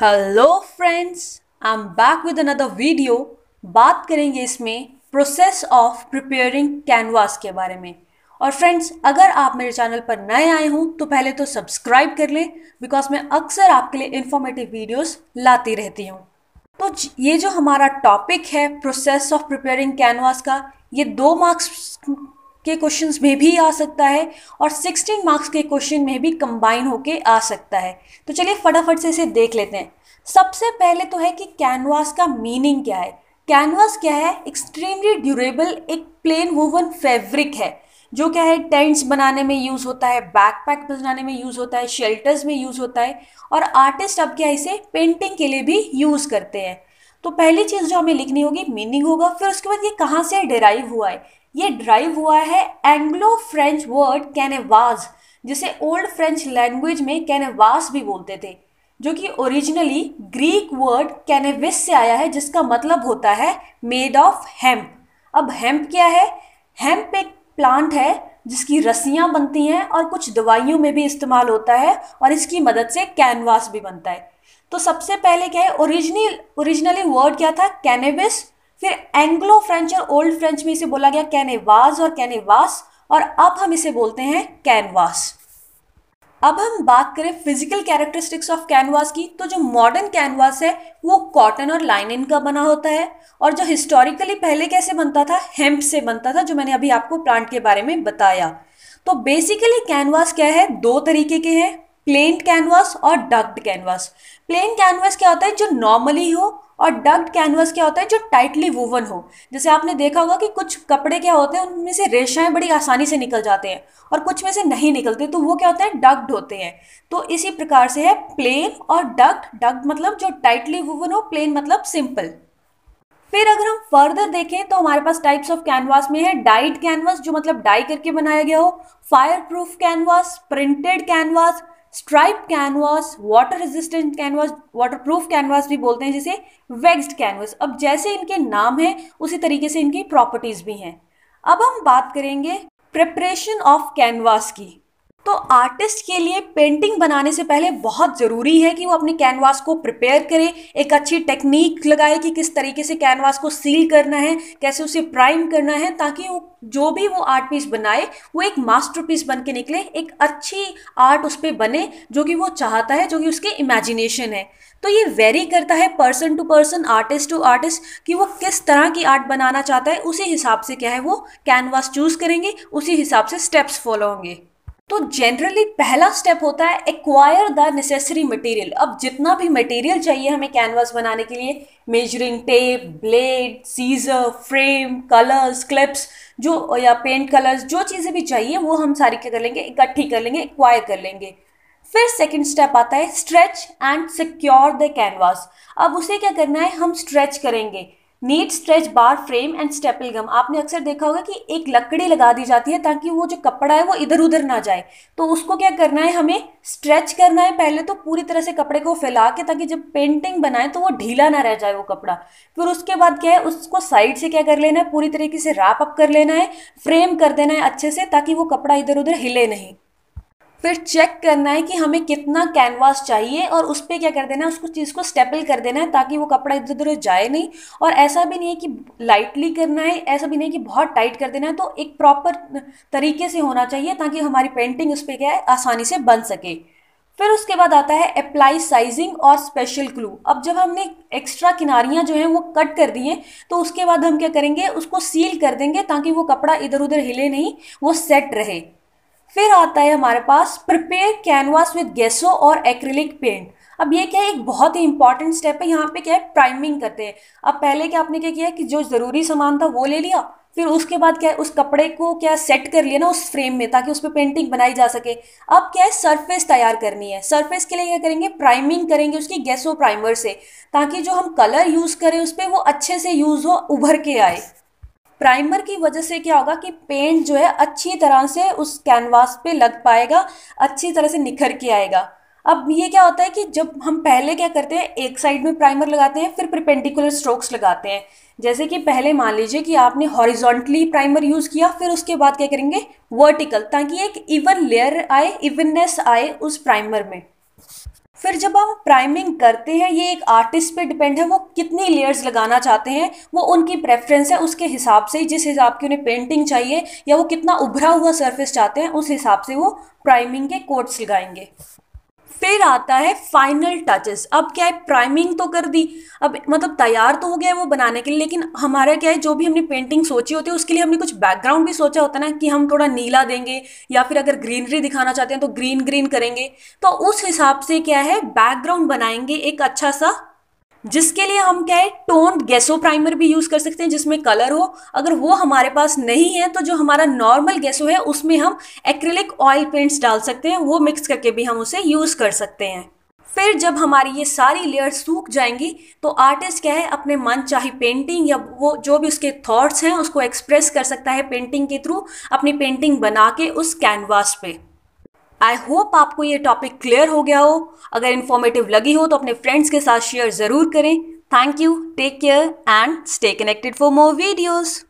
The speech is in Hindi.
hello friends I am back with another video बात करेंगे इसमें प्रोसेस ऑफ प्रिपेयरिंग कैनवास के बारे में और फ्रेंड्स अगर आप मेरे चैनल पर नए आए हों तो पहले तो सब्सक्राइब कर लें बिकॉज मैं अक्सर आपके लिए इन्फॉर्मेटिव वीडियोस लाती रहती हूँ तो ये जो हमारा टॉपिक है प्रोसेस ऑफ प्रिपेयरिंग कैनवास का ये दो मार्क्स के क्वेश्चन में भी आ सकता है और 16 मार्क्स के क्वेश्चन में भी कंबाइन होके आ सकता है तो चलिए फटाफट से इसे देख लेते हैं सबसे पहले तो है कि कैनवास का मीनिंग क्या है कैनवास क्या है एक्सट्रीमली ड्यूरेबल एक प्लेन वोवन फैब्रिक है जो क्या है टेंट्स बनाने में यूज़ होता है बैकपैक बनाने में यूज़ होता है शेल्टर्स में यूज़ होता है और आर्टिस्ट अब क्या इसे पेंटिंग के लिए भी यूज़ करते हैं तो पहली चीज़ जो हमें लिखनी होगी मीनिंग होगा फिर उसके बाद ये कहाँ से डेराइव हुआ है ये ड्राइव हुआ है एंग्लो फ्रेंच वर्ड कैनवाज जिसे ओल्ड फ्रेंच लैंग्वेज में कैनवास भी बोलते थे जो कि ओरिजिनली ग्रीक वर्ड कैनेविस से आया है जिसका मतलब होता है मेड ऑफ हेम्प अब हेम्प क्या है हेम्प एक प्लांट है जिसकी रस्सियाँ बनती हैं और कुछ दवाइयों में भी इस्तेमाल होता है और इसकी मदद से कैनवास भी बनता है तो सबसे पहले क्या है ओरिजिनल ओरिजिनली वर्ड क्या था कैनेविस फिर एंग्लो फ्रेंच और ओल्ड फ्रेंच में इसे बोला गया कैनेवाज और कैनेवास और अब हम इसे बोलते हैं कैनवास अब हम बात करें फिजिकल कैरेक्टरिस्टिक्स ऑफ कैनवास की तो जो मॉडर्न कैनवास है वो कॉटन और लाइनिन का बना होता है और जो हिस्टोरिकली पहले कैसे बनता था हेम्प से बनता था जो मैंने अभी आपको प्लांट के बारे में बताया तो बेसिकली कैनवास क्या है दो तरीके के हैं प्लेन कैनवास और डक्ड कैनवास प्लेन कैनवास क्या होता है जो नॉर्मली हो और डक्ड कैनवास क्या होता है जो टाइटली वूवन हो जैसे आपने देखा होगा कि कुछ कपड़े क्या होते हैं उनमें से रेशाएं बड़ी आसानी से निकल जाते हैं और कुछ में से नहीं निकलते तो वो क्या होते हैं डक्ड होते हैं तो इसी प्रकार से है प्लेन और डक्ड डक्ड मतलब जो टाइटली वूवन हो प्लेन मतलब सिंपल फिर अगर हम फर्दर देखें तो हमारे पास टाइप्स ऑफ कैनवास में है डाइड कैनवास जो मतलब डाई करके बनाया गया हो fireproof canvas printed canvas stripe canvas water resistant canvas waterproof canvas भी बोलते हैं जिसे वेक्स्ड कैनवास अब जैसे इनके नाम हैं उसी तरीके से इनकी प्रॉपर्टीज़ भी हैं अब हम बात करेंगे प्रिपरेशन ऑफ कैनवास की तो आर्टिस्ट के लिए पेंटिंग बनाने से पहले बहुत ज़रूरी है कि वो अपने कैनवास को प्रिपेयर करे एक अच्छी टेक्निक लगाए कि किस तरीके से कैनवास को सील करना है कैसे उसे प्राइम करना है ताकि वो जो भी वो आर्ट पीस बनाए वो एक मास्टर पीस बन के निकले एक अच्छी आर्ट उस पर बने जो कि वो चाहता है जो कि उसके इमेजिनेशन है तो ये वेरी करता है person to person artist to artist कि वो किस तरह की आर्ट बनाना चाहता है उसी हिसाब से क्या है वो कैनवास चूज़ करेंगे उसी हिसाब से स्टेप्स फॉलो होंगे तो जनरली पहला स्टेप होता है एक्वायर द नेसेसरी मटेरियल अब जितना भी मटेरियल चाहिए हमें कैनवास बनाने के लिए measuring tape blade scissor frame colours clips जो या पेंट कलर्स जो चीज़ें भी चाहिए वो हम सारी क्या कर लेंगे इकट्ठी कर लेंगे एक्वायर कर लेंगे फिर सेकेंड स्टेप आता है stretch and secure the canvas अब उसे क्या करना है हम स्ट्रेच करेंगे neat stretch bar frame and staple gun आपने अक्सर देखा होगा कि एक लकड़ी लगा दी जाती है ताकि वो जो कपड़ा है वो इधर उधर ना जाए तो उसको क्या करना है हमें स्ट्रेच करना है पहले तो पूरी तरह से कपड़े को फैला के ताकि जब पेंटिंग बनाए तो वो ढीला ना रह जाए वो कपड़ा फिर उसके बाद क्या है उसको साइड से क्या कर लेना है पूरी तरीके से रैप अप कर लेना है फ्रेम कर देना है अच्छे से ताकि वो कपड़ा इधर उधर हिले नहीं फिर चेक करना है कि हमें कितना कैनवास चाहिए और उस पर क्या कर देना है उसको चीज़ को स्टेपल कर देना है ताकि वो कपड़ा इधर उधर जाए नहीं और ऐसा भी नहीं है कि लाइटली करना है ऐसा भी नहीं कि बहुत टाइट कर देना है तो एक प्रॉपर तरीके से होना चाहिए ताकि हमारी पेंटिंग उस पर क्या है आसानी से बन सके फिर उसके बाद आता है अप्लाई साइजिंग और स्पेशल क्लू अब जब हमने एक्स्ट्रा किनारियाँ जो हैं वो कट कर दी हैं तो उसके बाद हम क्या करेंगे उसको सील कर देंगे ताकि वो कपड़ा इधर उधर हिले नहीं वो सेट रहे फिर आता है हमारे पास प्रिपेयर कैनवास विद गेसो और एक्रिलिक पेंट अब ये क्या है एक बहुत ही इंपॉर्टेंट स्टेप है यहाँ पे क्या है प्राइमिंग करते हैं अब पहले क्या आपने क्या किया कि जो ज़रूरी सामान था वो ले लिया फिर उसके बाद क्या है उस कपड़े को क्या सेट कर लिया ना उस फ्रेम में ताकि उस पर पेंटिंग बनाई जा सके अब क्या है सरफेस तैयार करनी है सरफेस के लिए क्या करेंगे प्राइमिंग करेंगे उसकी गैसो प्राइमर से ताकि जो हम कलर यूज़ करें उस पर वो अच्छे से यूज़ हो उभर के आए प्राइमर की वजह से क्या होगा कि पेंट जो है अच्छी तरह से उस कैनवास पे लग पाएगा अच्छी तरह से निखर के आएगा अब ये क्या होता है कि जब हम पहले क्या करते हैं एक साइड में प्राइमर लगाते हैं फिर प्रिपेंडिकुलर स्ट्रोक्स लगाते हैं जैसे कि पहले मान लीजिए कि आपने हॉरिजॉन्टली प्राइमर यूज़ किया फिर उसके बाद क्या करेंगे वर्टिकल ताकि एक इवन लेयर आए इवननेस आए उस प्राइमर में फिर जब आप प्राइमिंग करते हैं ये एक आर्टिस्ट पे डिपेंड है वो कितनी लेयर्स लगाना चाहते हैं वो उनकी प्रेफरेंस है उसके हिसाब से जिस हिसाब की उन्हें पेंटिंग चाहिए या वो कितना उभरा हुआ सरफेस चाहते हैं उस हिसाब से वो प्राइमिंग के कोट्स लगाएंगे फिर आता है फाइनल टचेस अब क्या है प्राइमिंग तो कर दी अब मतलब तैयार तो हो गया है वो बनाने के लिए लेकिन हमारा क्या है जो भी हमने पेंटिंग सोची होती है उसके लिए हमने कुछ बैकग्राउंड भी सोचा होता है ना कि हम थोड़ा नीला देंगे या फिर अगर ग्रीनरी दिखाना चाहते हैं तो ग्रीन ग्रीन करेंगे तो उस हिसाब से क्या है बैकग्राउंड बनाएंगे एक अच्छा सा जिसके लिए हम क्या है टोन गैसो प्राइमर भी यूज़ कर सकते हैं जिसमें कलर हो अगर वो हमारे पास नहीं है तो जो हमारा नॉर्मल गैसो है उसमें हम एक्रिलिक ऑयल पेंट्स डाल सकते हैं वो मिक्स करके भी हम उसे यूज़ कर सकते हैं फिर जब हमारी ये सारी लेयर सूख जाएंगी तो आर्टिस्ट क्या है अपने मन चाहे पेंटिंग या वो जो भी उसके थॉट्स हैं उसको एक्सप्रेस कर सकता है पेंटिंग के थ्रू अपनी पेंटिंग बना के उस कैनवास पे आई होप आपको ये टॉपिक क्लियर हो गया हो अगर इन्फॉर्मेटिव लगी हो तो अपने फ्रेंड्स के साथ शेयर ज़रूर करें thank you take care and stay connected for more videos